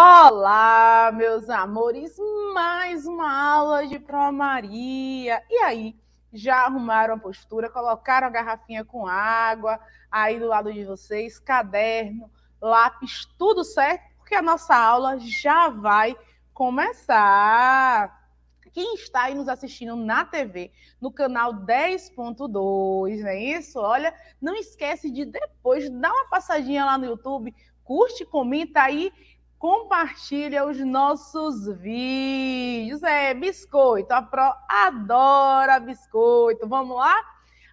Olá, meus amores, mais uma aula de Pro Maria. E aí, já arrumaram a postura, colocaram a garrafinha com água aí do lado de vocês, caderno, lápis, tudo certo? Porque a nossa aula já vai começar. Quem está aí nos assistindo na TV, no canal 10.2, não é isso? Olha, não esquece de depois dar uma passadinha lá no YouTube, curte, comenta aí compartilha os nossos vídeos. É biscoito, a Pro adora biscoito. Vamos lá?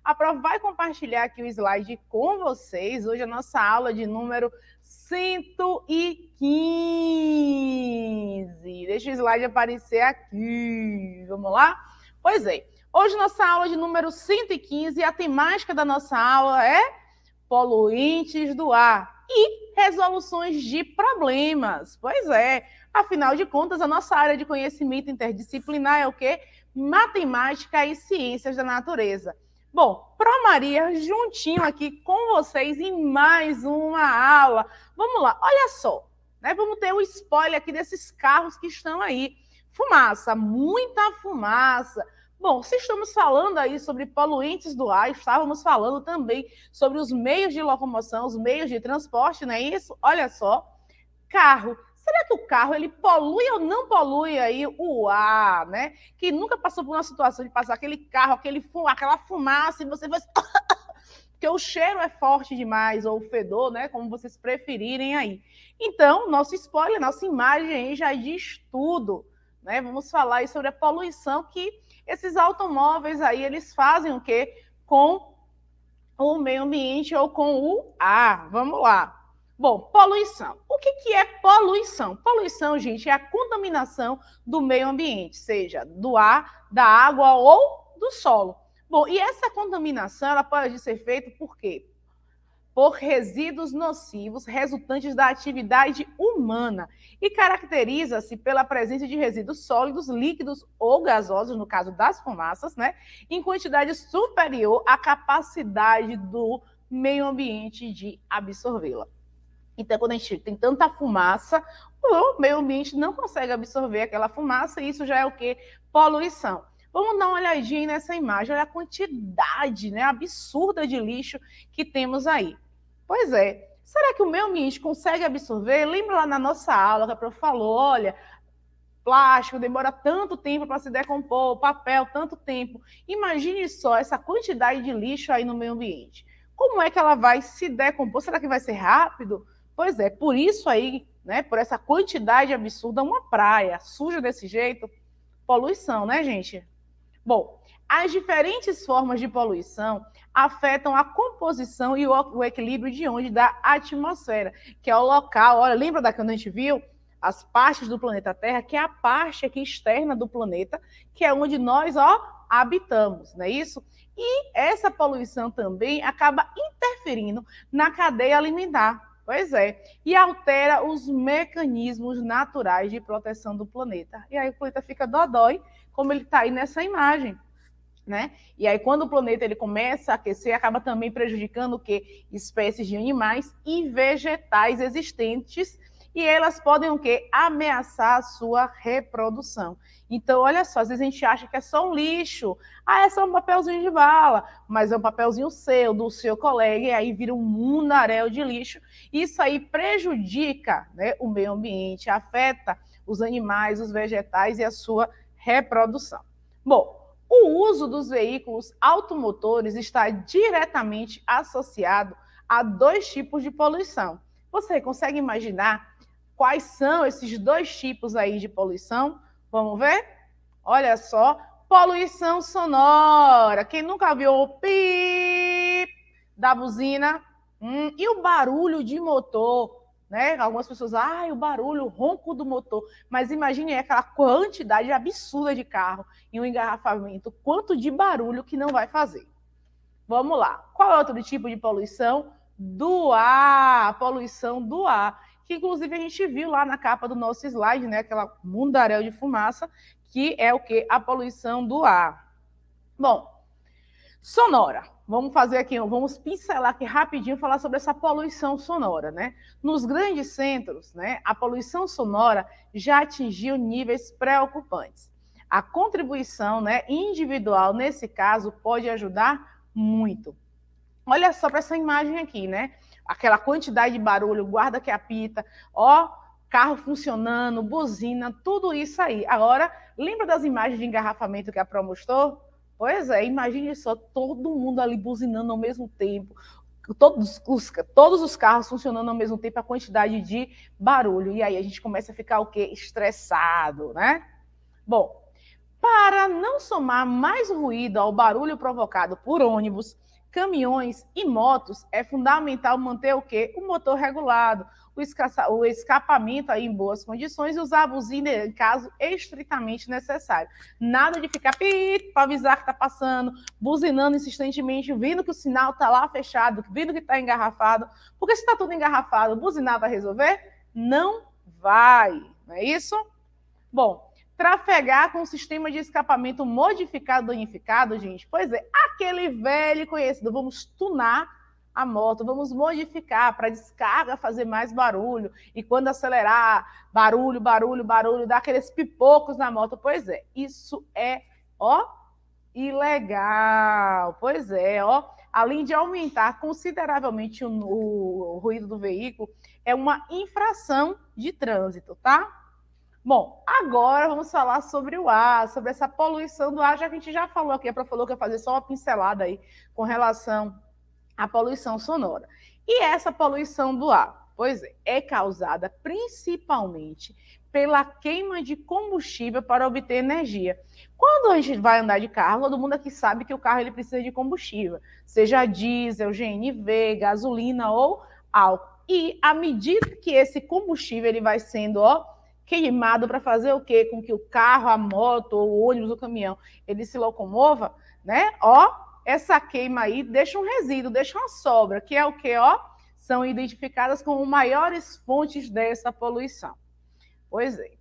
A Pro vai compartilhar aqui o slide com vocês. Hoje é a nossa aula de número 115. Deixa o slide aparecer aqui. Vamos lá? Pois é. Hoje nossa aula de número 115 e a temática da nossa aula é poluentes do ar e resoluções de problemas. Pois é, afinal de contas, a nossa área de conhecimento interdisciplinar é o quê? Matemática e ciências da natureza. Bom, Pro Maria, juntinho aqui com vocês em mais uma aula. Vamos lá, olha só, né? Vamos ter um spoiler aqui desses carros que estão aí. Fumaça, muita fumaça. Bom, se estamos falando aí sobre poluentes do ar, estávamos falando também sobre os meios de locomoção, os meios de transporte, não é isso? Olha só, carro. Será que o carro ele polui ou não polui aí o ar, né? Que nunca passou por uma situação de passar aquele carro, aquele fum, aquela fumaça e você faz porque o cheiro é forte demais, ou o fedor, né? Como vocês preferirem aí. Então, nosso spoiler, nossa imagem aí já é diz tudo. Né? Vamos falar sobre a poluição que esses automóveis aí eles fazem o quê? Com o meio ambiente ou com o ar. Vamos lá. Bom, poluição. O que, que é poluição? Poluição, gente, é a contaminação do meio ambiente, seja do ar, da água ou do solo. Bom, e essa contaminação ela pode ser feita por quê? por resíduos nocivos resultantes da atividade humana e caracteriza-se pela presença de resíduos sólidos, líquidos ou gasosos, no caso das fumaças, né, em quantidade superior à capacidade do meio ambiente de absorvê-la. Então, quando a gente tem tanta fumaça, o meio ambiente não consegue absorver aquela fumaça e isso já é o que? Poluição. Vamos dar uma olhadinha nessa imagem, olha a quantidade né, absurda de lixo que temos aí. Pois é. Será que o meu ambiente consegue absorver? Lembra lá na nossa aula que a professora falou, olha, plástico demora tanto tempo para se decompor, papel tanto tempo. Imagine só essa quantidade de lixo aí no meio ambiente. Como é que ela vai se decompor? Será que vai ser rápido? Pois é, por isso aí, né, por essa quantidade absurda, uma praia suja desse jeito, poluição, né, gente? Bom, as diferentes formas de poluição afetam a composição e o, equilíbrio de onde da atmosfera, que é o local. Olha, lembra da que a gente viu? As partes do planeta Terra, que é a parte aqui externa do planeta, que é onde nós ó, habitamos, não é isso? E essa poluição também acaba interferindo na cadeia alimentar. Pois é, e altera os mecanismos naturais de proteção do planeta. E aí o planeta fica dodói, como ele está aí nessa imagem né? E aí quando o planeta ele começa a aquecer, acaba também prejudicando o que espécies de animais e vegetais existentes e elas podem o quê? Ameaçar a sua reprodução. Então, olha só, às vezes a gente acha que é só um lixo, ah, é só um papelzinho de bala, mas é um papelzinho seu, do seu colega, e aí vira um munaréu de lixo. Isso aí prejudica né, o meio ambiente, afeta os animais, os vegetais e a sua reprodução. Bom, o uso dos veículos automotores está diretamente associado a dois tipos de poluição. Você consegue imaginar quais são esses dois tipos aí de poluição? Vamos ver? Olha só, poluição sonora. Quem nunca viu o pi da buzina hum, e o barulho de motor né? Algumas pessoas, ah, o barulho, o ronco do motor. Mas imagine aquela quantidade absurda de carro em um engarrafamento, quanto de barulho que não vai fazer. Vamos lá. Qual é outro tipo de poluição? Do ar, poluição do ar. Que inclusive a gente viu lá na capa do nosso slide, né? Aquela mundaréu de fumaça, que é o que? A poluição do ar. Bom, sonora vamos fazer aqui, vamos pincelar aqui rapidinho, falar sobre essa poluição sonora, né? Nos grandes centros, né, a poluição sonora já atingiu níveis preocupantes. A contribuição né, individual, nesse caso, pode ajudar muito. Olha só para essa imagem aqui, né? Aquela quantidade de barulho, guarda que apita, ó, carro funcionando, buzina, tudo isso aí. Agora, lembra das imagens de engarrafamento que a Pro mostrou? Pois é, imagine só todo mundo ali buzinando ao mesmo tempo, todos os, todos os carros funcionando ao mesmo tempo, a quantidade de barulho. E aí a gente começa a ficar o quê? Estressado, né? Bom, para não somar mais ruído ao barulho provocado por ônibus, caminhões e motos, é fundamental manter o quê? O motor regulado, o, escassa, o escapamento aí em boas condições e usar a buzina em caso estritamente necessário. Nada de ficar para avisar que está passando, buzinando insistentemente, vendo que o sinal está lá fechado, vendo que está engarrafado, porque se está tudo engarrafado, buzinar vai resolver? Não vai, não é isso? Bom, trafegar com o sistema de escapamento modificado, danificado, gente, pois é, aquele velho conhecido, vamos tunar a moto, vamos modificar para descarga fazer mais barulho, e quando acelerar, barulho, barulho, barulho, dá aqueles pipocos na moto. Pois é, isso é, ó, ilegal. Pois é, ó, além de aumentar consideravelmente o, o, o ruído do veículo, é uma infração de trânsito, tá? Bom, agora vamos falar sobre o ar, sobre essa poluição do ar, já que a gente já falou aqui, a Prof falou que eu ia fazer só uma pincelada aí com relação a poluição sonora. E essa poluição do ar, pois é, é causada principalmente pela queima de combustível para obter energia. Quando a gente vai andar de carro, todo mundo aqui sabe que o carro ele precisa de combustível, seja diesel, GNV, gasolina ou álcool. E à medida que esse combustível ele vai sendo ó, queimado para fazer o quê? Com que o carro, a moto, o ônibus, o caminhão, ele se locomova, né? Ó, essa queima aí deixa um resíduo, deixa uma sobra, que é o que, ó, são identificadas como maiores fontes dessa poluição. Pois é.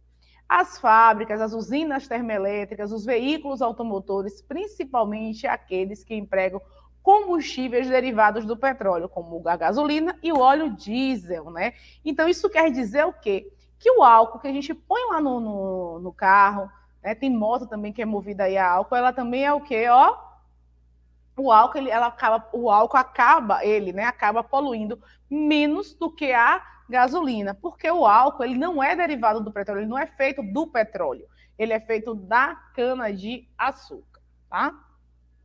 As fábricas, as usinas termoelétricas, os veículos automotores, principalmente aqueles que empregam combustíveis derivados do petróleo, como a gasolina e o óleo diesel, né? Então, isso quer dizer o quê? Que o álcool que a gente põe lá no, no, no carro, né? tem moto também que é movida aí a álcool, ela também é o quê? Ó, o álcool, ele, ela acaba, o álcool acaba, ele, né, acaba poluindo menos do que a gasolina, porque o álcool, ele não é derivado do petróleo, ele não é feito do petróleo, ele é feito da cana de açúcar, tá?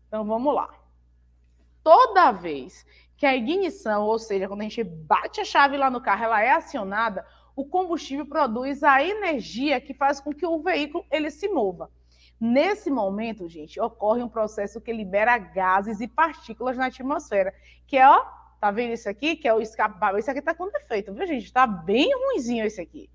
Então vamos lá. Toda vez que a ignição, ou seja, quando a gente bate a chave lá no carro, ela é acionada, o combustível produz a energia que faz com que o veículo ele se mova. Nesse momento, gente, ocorre um processo que libera gases e partículas na atmosfera, que é, ó, tá vendo isso aqui? Que é o escapamento. Isso aqui tá com defeito, viu, gente? Tá bem ruinzinho esse aqui.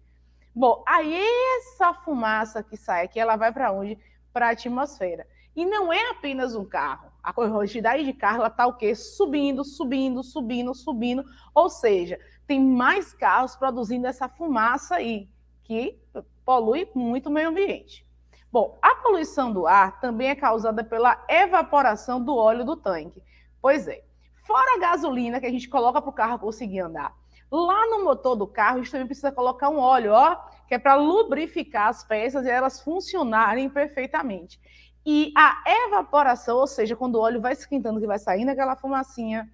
Bom, aí essa fumaça que sai aqui, ela vai para onde? Para a atmosfera. E não é apenas um carro. A quantidade de carro ela tá o quê? Subindo, subindo, subindo, subindo. Ou seja, tem mais carros produzindo essa fumaça aí, que polui muito o meio ambiente. Bom, a poluição do ar também é causada pela evaporação do óleo do tanque. Pois é, fora a gasolina que a gente coloca para o carro conseguir andar, lá no motor do carro a gente também precisa colocar um óleo, ó, que é para lubrificar as peças e elas funcionarem perfeitamente. E a evaporação, ou seja, quando o óleo vai esquentando, que vai saindo aquela fumacinha,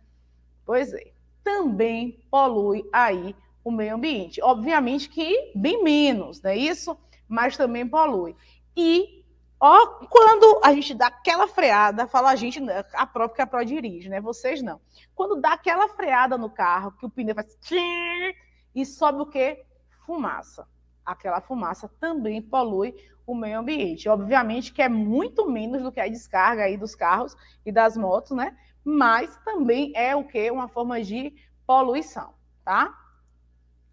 pois é, também polui aí o meio ambiente. Obviamente que bem menos, não é isso? Mas também polui. E ó, quando a gente dá aquela freada, fala a gente, a própria que a pró dirige, né? Vocês não. Quando dá aquela freada no carro, que o pneu faz e sobe o quê? Fumaça. Aquela fumaça também polui o meio ambiente. Obviamente que é muito menos do que a descarga aí dos carros e das motos, né? Mas também é o que uma forma de poluição, tá?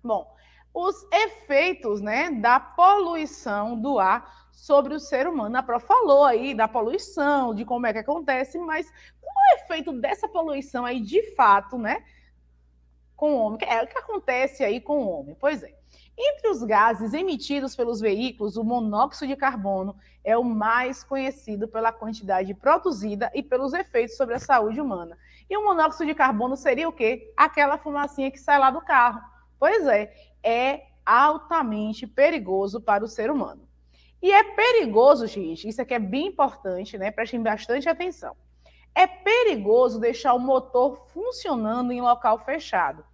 Bom, os efeitos, né, da poluição do ar sobre o ser humano. A Pro falou aí da poluição, de como é que acontece, mas qual é o efeito dessa poluição aí de fato, né? Com o homem. É o que acontece aí com o homem. Pois é. Entre os gases emitidos pelos veículos, o monóxido de carbono é o mais conhecido pela quantidade produzida e pelos efeitos sobre a saúde humana. E o monóxido de carbono seria o quê? Aquela fumacinha que sai lá do carro. Pois é, é altamente perigoso para o ser humano. E é perigoso, gente, isso aqui é bem importante, né? Prestem bastante atenção. É perigoso deixar o motor funcionando em local fechado,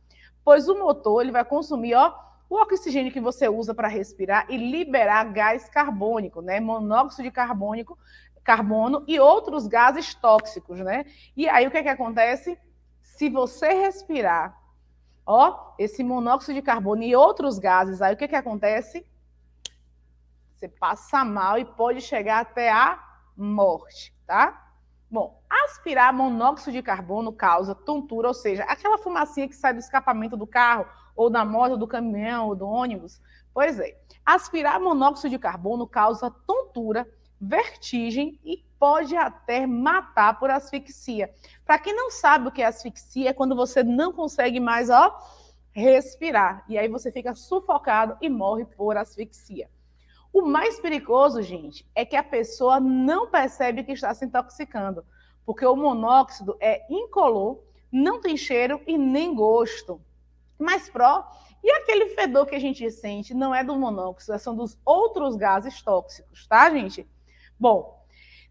pois o motor ele vai consumir ó, o oxigênio que você usa para respirar e liberar gás carbônico, né? Monóxido de carbônico, carbono e outros gases tóxicos, né? E aí o que, é que acontece? Se você respirar, ó, esse monóxido de carbono e outros gases, aí o que, é que acontece? Você passa mal e pode chegar até a morte, tá? Bom, aspirar monóxido de carbono causa tontura, ou seja, aquela fumacinha que sai do escapamento do carro, ou da moto, ou do caminhão, ou do ônibus. Pois é, aspirar monóxido de carbono causa tontura, vertigem e pode até matar por asfixia. Para quem não sabe o que é asfixia, é quando você não consegue mais, ó, respirar. E aí você fica sufocado e morre por asfixia. O mais perigoso, gente, é que a pessoa não percebe que está se intoxicando, porque o monóxido é incolor, não tem cheiro e nem gosto. Mas pró, e aquele fedor que a gente sente não é do monóxido, é são dos outros gases tóxicos, tá, gente? Bom,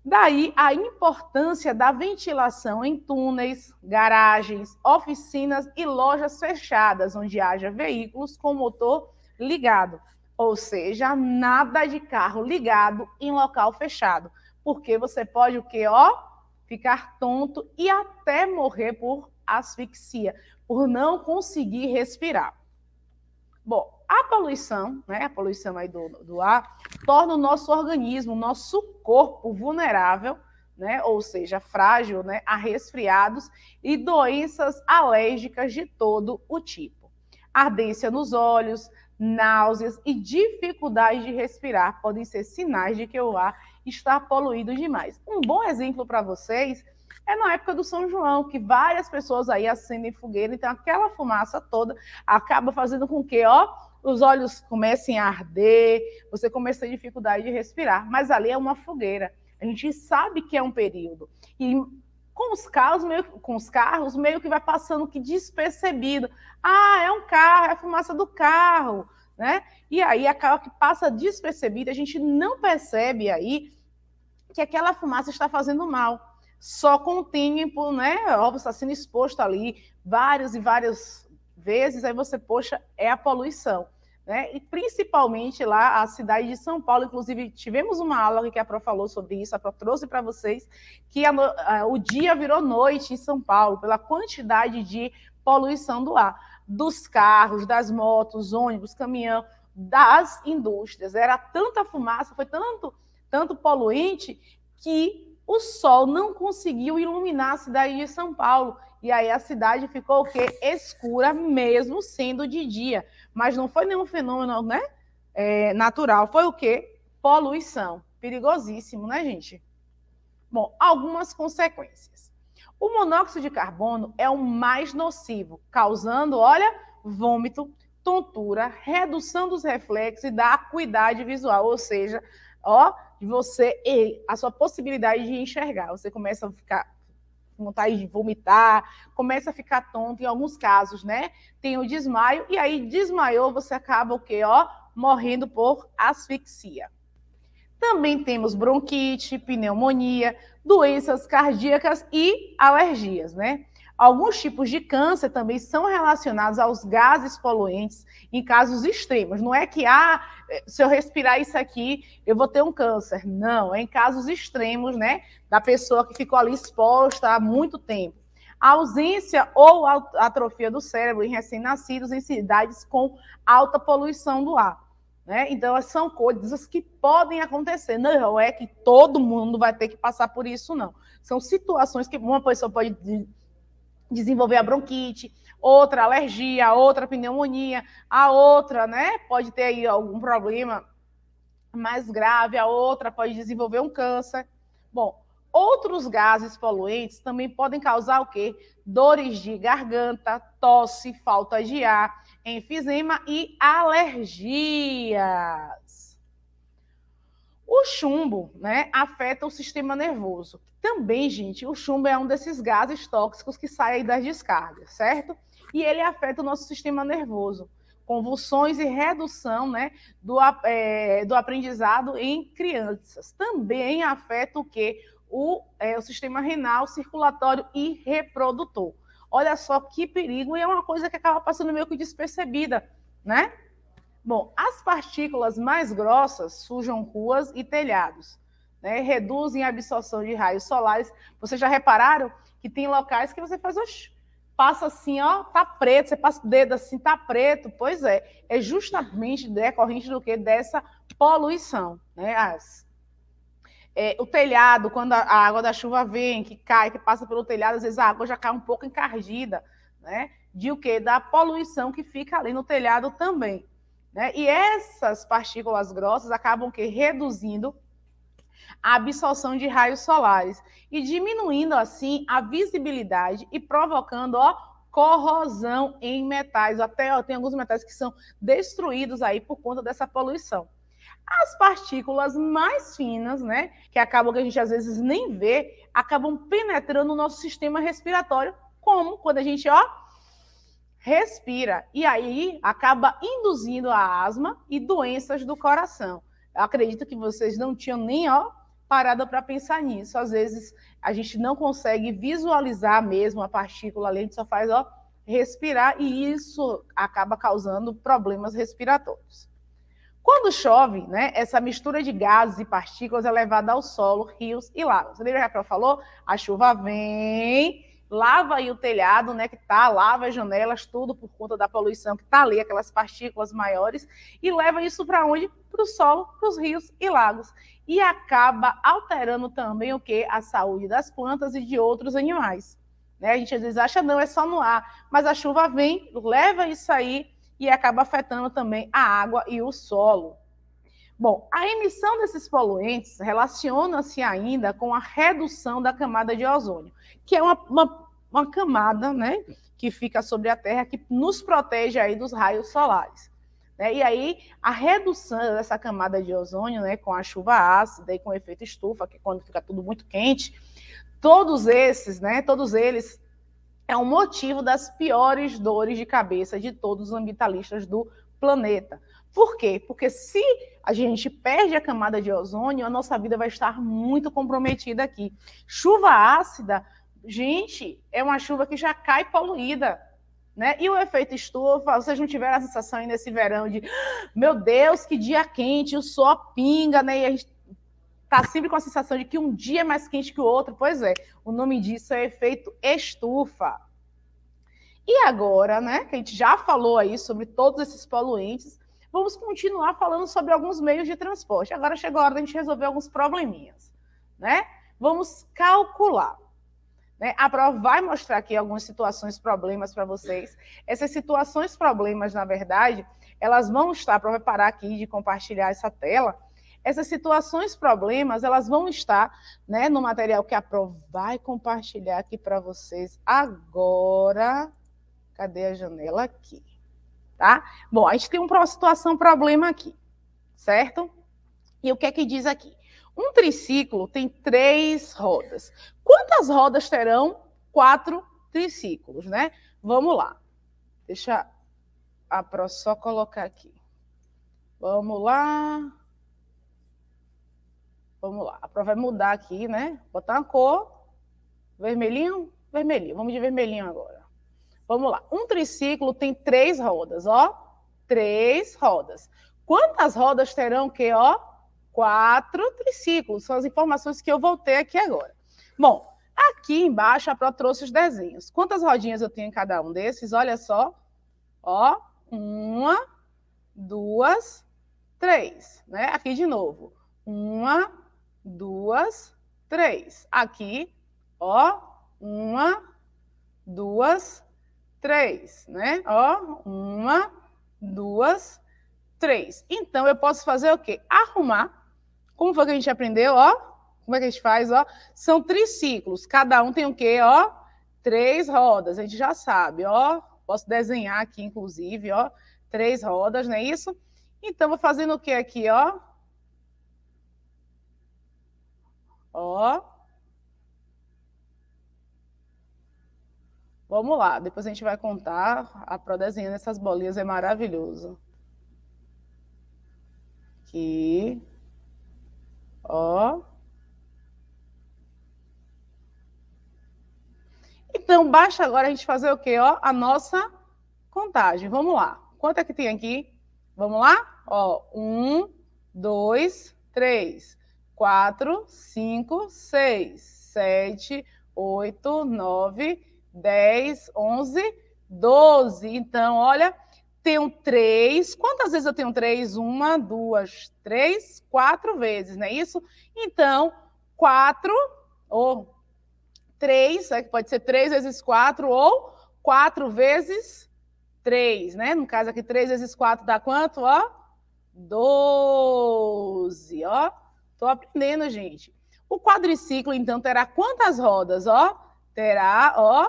daí a importância da ventilação em túneis, garagens, oficinas e lojas fechadas, onde haja veículos com motor ligado. Ou seja, nada de carro ligado em local fechado, porque você pode o quê, ó? Ficar tonto e até morrer por asfixia, por não conseguir respirar. Bom, a poluição, né, a poluição aí do, do ar, torna o nosso organismo, o nosso corpo vulnerável, né, ou seja, frágil né, a resfriados e doenças alérgicas de todo o tipo. Ardência nos olhos, náuseas e dificuldade de respirar podem ser sinais de que o ar está poluído demais. Um bom exemplo para vocês é na época do São João, que várias pessoas aí acendem fogueira, então aquela fumaça toda acaba fazendo com que, ó, os olhos comecem a arder, você começa a ter dificuldade de respirar, mas ali é uma fogueira. A gente sabe que é um período. E com os carros meio, com os carros meio que vai passando que despercebido. Ah, é um carro, é a fumaça do carro, né? E aí acaba que passa despercebido, a gente não percebe aí que aquela fumaça está fazendo mal. Só com o tempo, né? Óbvio, está sendo exposto ali várias e várias vezes, aí você, poxa, é a poluição. Né? E principalmente lá a cidade de São Paulo, inclusive tivemos uma aula que a Pro falou sobre isso, a Pro trouxe para vocês que a, a, o dia virou noite em São Paulo pela quantidade de poluição do ar, dos carros, das motos, ônibus, caminhão, das indústrias. Era tanta fumaça, foi tanto tanto poluente que o sol não conseguiu iluminar a cidade de São Paulo. E aí a cidade ficou o quê? Escura mesmo sendo de dia. Mas não foi nenhum fenômeno né, é, natural. Foi o quê? Poluição. Perigosíssimo, né, gente? Bom, algumas consequências. O monóxido de carbono é o mais nocivo, causando, olha, vômito, tontura, redução dos reflexos e da acuidade visual, ou seja, ó, você, a sua possibilidade de enxergar, você começa a ficar vontade de vomitar, começa a ficar tonto em alguns casos, né? Tem o desmaio, e aí desmaiou, você acaba o quê? Ó, morrendo por asfixia. Também temos bronquite, pneumonia, doenças cardíacas e alergias, né? Alguns tipos de câncer também são relacionados aos gases poluentes em casos extremos. Não é que, ah, eh, se eu respirar isso aqui, eu vou ter um câncer. Não, é em casos extremos, né? Da pessoa que ficou ali exposta há muito tempo. A ausência ou atrofia do cérebro em recém-nascidos em cidades com alta poluição do ar. Né? Então, são coisas que podem acontecer. Não é que todo mundo vai ter que passar por isso, não. São situações que uma pessoa pode desenvolver a bronquite, outra alergia, outra pneumonia, a outra, né, pode ter aí algum problema mais grave, a outra pode desenvolver um câncer. Bom, outros gases poluentes também podem causar o quê? Dores de garganta, tosse, falta de ar, enfisema e alergias. O chumbo, né, afeta o sistema nervoso. Também, gente, o chumbo é um desses gases tóxicos que saem das descargas, certo? E ele afeta o nosso sistema nervoso, convulsões e redução, né, do, é, do aprendizado em crianças. Também afeta o que o, é, o sistema renal, circulatório e reprodutor. Olha só que perigo, e é uma coisa que acaba passando meio que despercebida, né? Bom, as partículas mais grossas sujam ruas e telhados, né? reduzem a absorção de raios solares. Vocês já repararam que tem locais que você faz, oxi, passa assim, ó, tá preto, você passa o dedo assim, tá preto. Pois é, é justamente decorrente do que dessa poluição, né? As é, o telhado, quando a, a, água da chuva vem, que cai, que passa pelo telhado, às vezes a água já cai um pouco encardida, né? De o quê? Da poluição que fica ali no telhado também. Né? E essas partículas grossas acabam que reduzindo a absorção de raios solares e diminuindo assim a visibilidade e provocando ó, corrosão em metais. Até ó, tem alguns metais que são destruídos aí por conta dessa poluição. As partículas mais finas, né, que acabam que a gente às vezes nem vê, acabam penetrando o nosso sistema respiratório, como quando a gente, ó, respira. E aí acaba induzindo a asma e doenças do coração. Eu acredito que vocês não tinham nem, ó, parada para pensar nisso. Às vezes a gente não consegue visualizar mesmo a partícula ali, a gente só faz, ó, respirar e isso acaba causando problemas respiratórios. Quando chove, né, essa mistura de gases e partículas é levada ao solo, rios e lagos. Lembra que a Raquel falou? A chuva vem, lava aí o telhado, né, que tá, lava as janelas, tudo por conta da poluição que tá ali, aquelas partículas maiores, e leva isso para onde? Para o solo, para os rios e lagos. E acaba alterando também o que? A saúde das plantas e de outros animais. Né? A gente às vezes acha, não, é só no ar, mas a chuva vem, leva isso aí e acaba afetando também a água e o solo. Bom, a emissão desses poluentes relaciona-se ainda com a redução da camada de ozônio, que é uma, uma, uma camada né, que fica sobre a Terra, que nos protege aí dos raios solares. Né? E aí, a redução dessa camada de ozônio, né, com a chuva ácida e com o efeito estufa, que é quando fica tudo muito quente, todos esses, né, todos eles é um motivo das piores dores de cabeça de todos os ambientalistas do planeta. Por quê? Porque se a gente perde a camada de ozônio, a nossa vida vai estar muito comprometida aqui. Chuva ácida, gente, é uma chuva que já cai poluída. Né? E o efeito estufa, vocês não tiveram a sensação aí nesse verão de ah, meu Deus, que dia quente, o sol pinga, né? E a gente tá sempre com a sensação de que um dia é mais quente que o outro. Pois é, o nome disso é efeito estufa. E agora, né, que a gente já falou aí sobre todos esses poluentes, vamos continuar falando sobre alguns meios de transporte. Agora chegou a hora da gente resolver alguns probleminhas, né? Vamos calcular. Né? A prova vai mostrar aqui algumas situações problemas para vocês. Essas situações problemas, na verdade, elas vão estar, para prova parar aqui de compartilhar essa tela, essas situações, problemas, elas vão estar né, no material que a Pro vai compartilhar aqui para vocês agora. Cadê a janela aqui? Tá? Bom, a gente tem uma situação, problema aqui, certo? E o que é que diz aqui? Um triciclo tem três rodas. Quantas rodas terão quatro triciclos, né? Vamos lá. Deixa a Pro só colocar aqui. Vamos lá. Vamos lá. A prova vai mudar aqui, né? Botar uma cor. Vermelhinho, vermelhinho. Vamos de vermelhinho agora. Vamos lá. Um triciclo tem três rodas, ó. Três rodas. Quantas rodas terão que, ó? Quatro triciclos. São as informações que eu voltei aqui agora. Bom, aqui embaixo a Pro trouxe os desenhos. Quantas rodinhas eu tenho em cada um desses? Olha só. Ó, uma, duas, três, né? Aqui de novo. Uma, duas, três. Aqui, ó, uma, duas, três, né? Ó, uma, duas, três. Então, eu posso fazer o quê? Arrumar. Como foi que a gente aprendeu, ó? Como é que a gente faz, ó? São triciclos. Cada um tem o quê, ó? Três rodas. A gente já sabe, ó. Posso desenhar aqui, inclusive, ó. Três rodas, não é isso? Então, vou fazendo o quê aqui, ó? Ó. Vamos lá, depois a gente vai contar. A Pro desenhando essas bolinhas é maravilhoso. Aqui. Ó. Então, basta agora a gente fazer o quê? Ó, a nossa contagem. Vamos lá. Quanto é que tem aqui? Vamos lá? Ó, um, dois, três quatro, cinco, seis, sete, oito, nove, dez, onze, doze. Então, olha, tenho três. Quantas vezes eu tenho três? Uma, duas, três, quatro vezes, não é isso? Então, quatro ou três, é que pode ser três vezes quatro ou quatro vezes três, né? No caso aqui, três vezes quatro dá quanto? Ó, doze, ó. Estou aprendendo, gente. O quadriciclo, então, terá quantas rodas? Ó, terá, ó,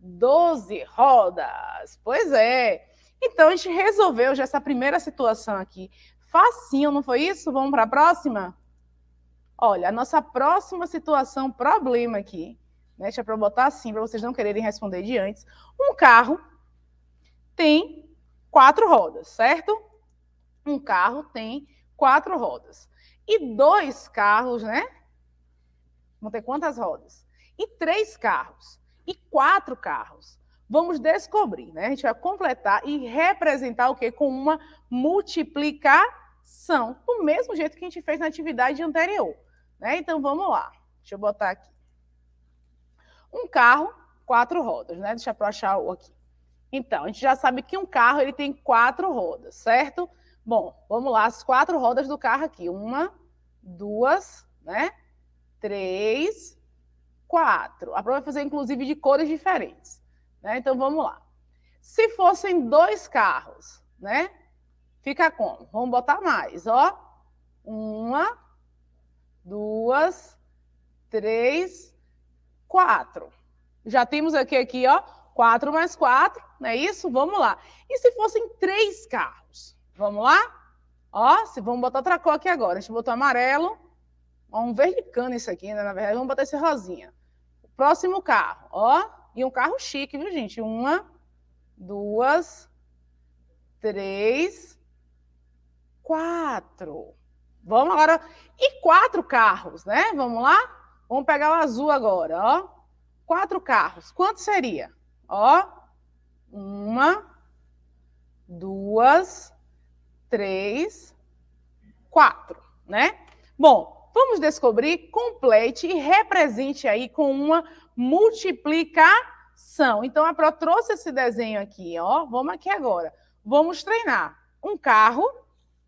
12 rodas. Pois é. Então, a gente resolveu já essa primeira situação aqui. Facinho, não foi isso? Vamos para a próxima? Olha, a nossa próxima situação, problema aqui, né? Deixa eu botar assim, para vocês não quererem responder de antes. Um carro tem quatro rodas, certo? Um carro tem quatro rodas. E dois carros, né? Vão ter quantas rodas? E três carros. E quatro carros. Vamos descobrir, né? A gente vai completar e representar o quê? Com uma multiplicação. Do mesmo jeito que a gente fez na atividade anterior. Né? Então, vamos lá. Deixa eu botar aqui. Um carro, quatro rodas, né? Deixa eu achar o aqui. Então, a gente já sabe que um carro ele tem quatro rodas, certo? Certo? Bom, vamos lá, as quatro rodas do carro aqui. Uma, duas, né? Três, quatro. A prova vai fazer, inclusive, de cores diferentes. Né? Então, vamos lá. Se fossem dois carros, né? Fica como? Vamos botar mais, ó. Uma, duas, três, quatro. Já temos aqui, aqui, ó, quatro mais quatro, não é isso? Vamos lá. E se fossem três carros? Vamos lá? Ó, se, vamos botar outra cor aqui agora. A gente botou amarelo, ó, um verde cana isso aqui, né? Na verdade, vamos botar esse rosinha. Próximo carro, ó, e um carro chique, viu, gente? Uma, duas, três, quatro. Vamos agora. E quatro carros, né? Vamos lá? Vamos pegar o azul agora, ó. Quatro carros. Quanto seria? Ó. Uma, duas, três, quatro, né? Bom, vamos descobrir, complete e represente aí com uma multiplicação. Então, a Pro trouxe esse desenho aqui, ó. Vamos aqui agora. Vamos treinar um carro,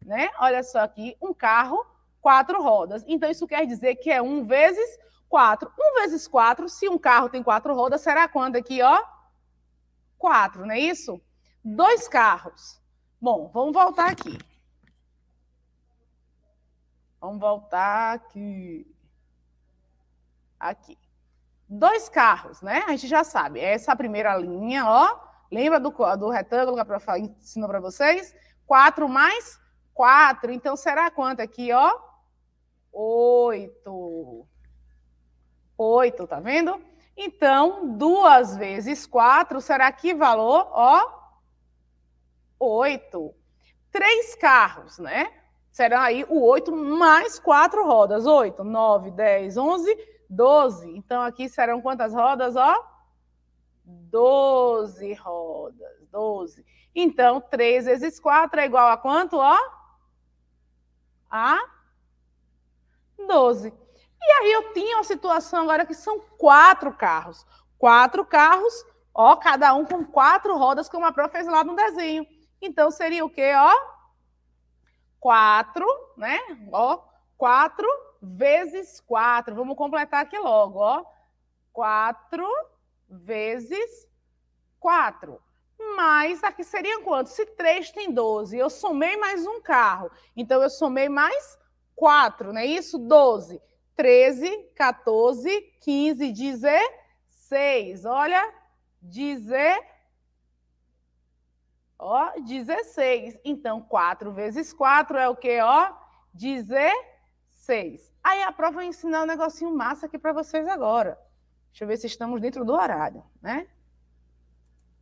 né? Olha só aqui, um carro, quatro rodas. Então, isso quer dizer que é um vezes quatro. Um vezes quatro, se um carro tem quatro rodas, será quando aqui, ó? Quatro, não é isso? Dois carros. Bom, vamos voltar aqui. Vamos voltar aqui. Aqui. Dois carros, né? A gente já sabe. É essa é primeira linha, ó. Lembra do, do retângulo que eu ensino para vocês? 4 mais 4. Então, será quanto aqui, ó? 8. 8, tá vendo? Então, duas vezes 4, será que valor, ó? oito, três carros, né? Serão aí o oito mais quatro rodas. Oito, nove, dez, onze, doze. Então, aqui serão quantas rodas, ó? Doze rodas, doze. Então, três vezes quatro é igual a quanto, ó? A doze. E aí eu tinha uma situação agora que são quatro carros. Quatro carros, ó, cada um com quatro rodas, como a prova fez lá no desenho. Então, seria o quê? Ó, 4, né? Ó, 4 vezes 4. Vamos completar aqui logo, ó. 4 vezes 4. Mais aqui seria quanto? Se 3 tem 12, eu somei mais um carro. Então, eu somei mais 4, não é isso? 12. 13, 14, 15, 16. Olha, 16 Ó, 16. Então, 4 vezes 4 é o quê? Ó, 16. Aí a prova vai ensinar um negocinho massa aqui para vocês agora. Deixa eu ver se estamos dentro do horário, né?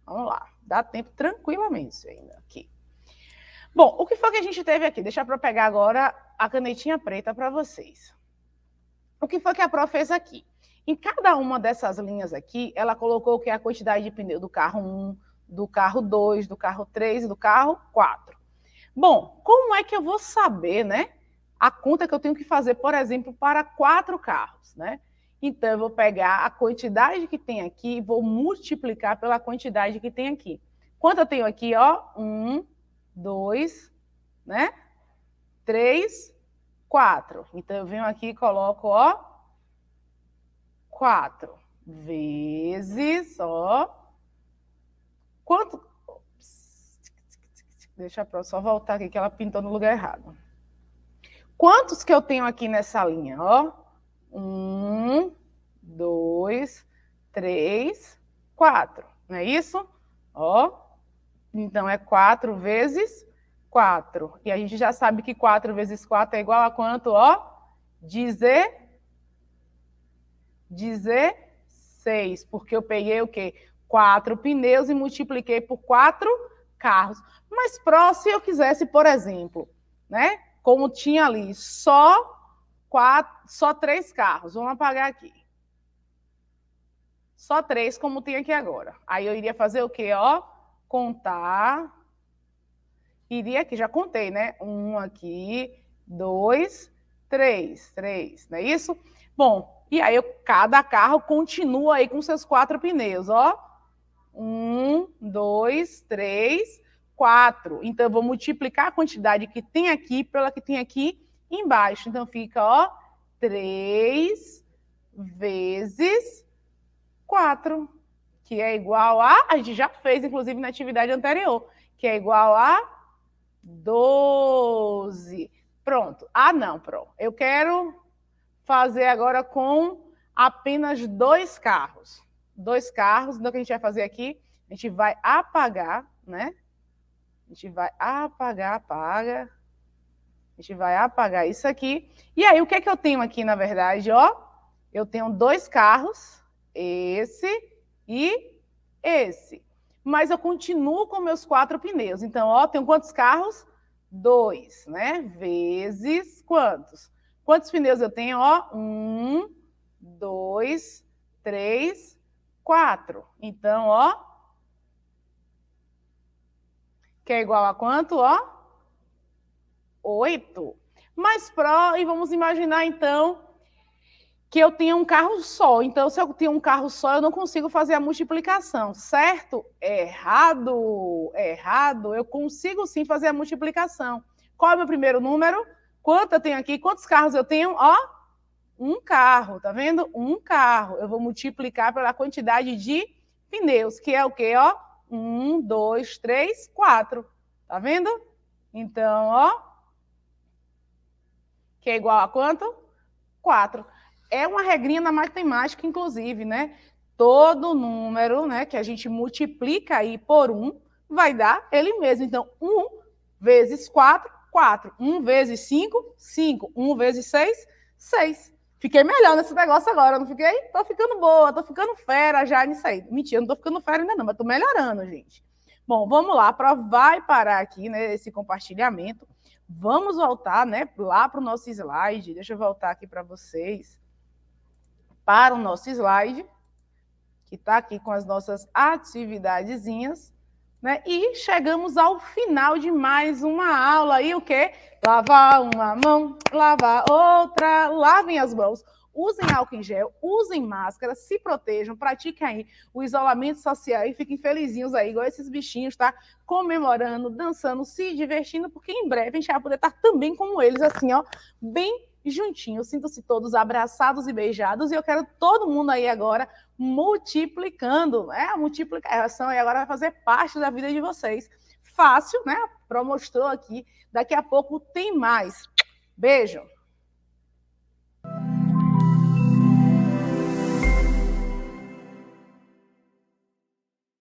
Vamos lá. Dá tempo tranquilamente ainda aqui. Bom, o que foi que a gente teve aqui? Deixa para pegar agora a canetinha preta para vocês. O que foi que a Pro fez aqui? Em cada uma dessas linhas aqui, ela colocou o que é a quantidade de pneu do carro 1, do carro 2, do carro 3 e do carro 4. Bom, como é que eu vou saber, né? A conta que eu tenho que fazer, por exemplo, para quatro carros, né? Então, eu vou pegar a quantidade que tem aqui e vou multiplicar pela quantidade que tem aqui. Quanto eu tenho aqui, ó? Um, dois, né? Três, quatro. Então, eu venho aqui e coloco, ó, quatro vezes, ó, Quanto. Deixa eu só voltar aqui que ela pintou no lugar errado. Quantos que eu tenho aqui nessa linha? Ó, um, dois, três, quatro. Não é isso? Ó, então é quatro vezes quatro. E a gente já sabe que quatro vezes quatro é igual a quanto? Ó, dizer, dizer seis. Porque eu peguei o quê? quatro pneus e multipliquei por quatro carros. Mas Pro, se eu quisesse, por exemplo, né? Como tinha ali só quatro, só três carros. Vamos apagar aqui. Só três, como tem aqui agora. Aí eu iria fazer o quê? Ó, contar. Iria aqui, já contei, né? Um aqui, dois, três, três, não é isso? Bom, e aí eu, cada carro continua aí com seus quatro pneus, ó. Um, dois, três, quatro. Então, eu vou multiplicar a quantidade que tem aqui pela que tem aqui embaixo. Então, fica, ó, três vezes quatro, que é igual a... A gente já fez, inclusive, na atividade anterior, que é igual a 12. Pronto. Ah, não, pronto. Eu quero fazer agora com apenas dois carros dois carros. Então, o que a gente vai fazer aqui? A gente vai apagar, né? A gente vai apagar, apaga. A gente vai apagar isso aqui. E aí, o que é que eu tenho aqui, na verdade? Ó, eu tenho dois carros, esse e esse. Mas eu continuo com meus quatro pneus. Então, ó, tenho quantos carros? Dois, né? Vezes quantos? Quantos pneus eu tenho? Ó, um, dois, três, 4. Então, ó. Que é igual a quanto, ó? 8. Mais pró, e vamos imaginar, então, que eu tenha um carro só. Então, se eu tenho um carro só, eu não consigo fazer a multiplicação, certo? Errado, errado. Eu consigo sim fazer a multiplicação. Qual é o meu primeiro número? Quanto eu tenho aqui? Quantos carros eu tenho? Ó, um carro, tá vendo? Um carro. Eu vou multiplicar pela quantidade de pneus, que é o quê, ó? Um, dois, três, quatro. Tá vendo? Então, ó, que é igual a quanto? Quatro. É uma regrinha na matemática, inclusive, né? Todo número, né, que a gente multiplica aí por um, vai dar ele mesmo. Então, um vezes quatro, quatro. Um vezes cinco, cinco. Um vezes seis, seis. Fiquei melhor nesse negócio agora, não fiquei? Tô ficando boa, tô ficando fera já nisso aí. Mentira, não tô ficando fera ainda não, mas tô melhorando, gente. Bom, vamos lá, a prova vai parar aqui, né, esse compartilhamento. Vamos voltar, né, lá para o nosso slide. Deixa eu voltar aqui para vocês. Para o nosso slide, que está aqui com as nossas atividadezinhas. Né? E chegamos ao final de mais uma aula. E o quê? Lavar uma mão, lavar outra, lavem as mãos. Usem álcool em gel, usem máscara, se protejam, pratiquem aí o isolamento social e fiquem felizinhos aí, igual esses bichinhos, tá? Comemorando, dançando, se divertindo, porque em breve a gente vai poder estar também como eles, assim, ó, bem juntinhos. Sinto-se todos abraçados e beijados. E eu quero todo mundo aí agora multiplicando. Né? A multiplicação aí agora vai fazer parte da vida de vocês. Fácil, né? Pro mostrou aqui. Daqui a pouco tem mais. Beijo!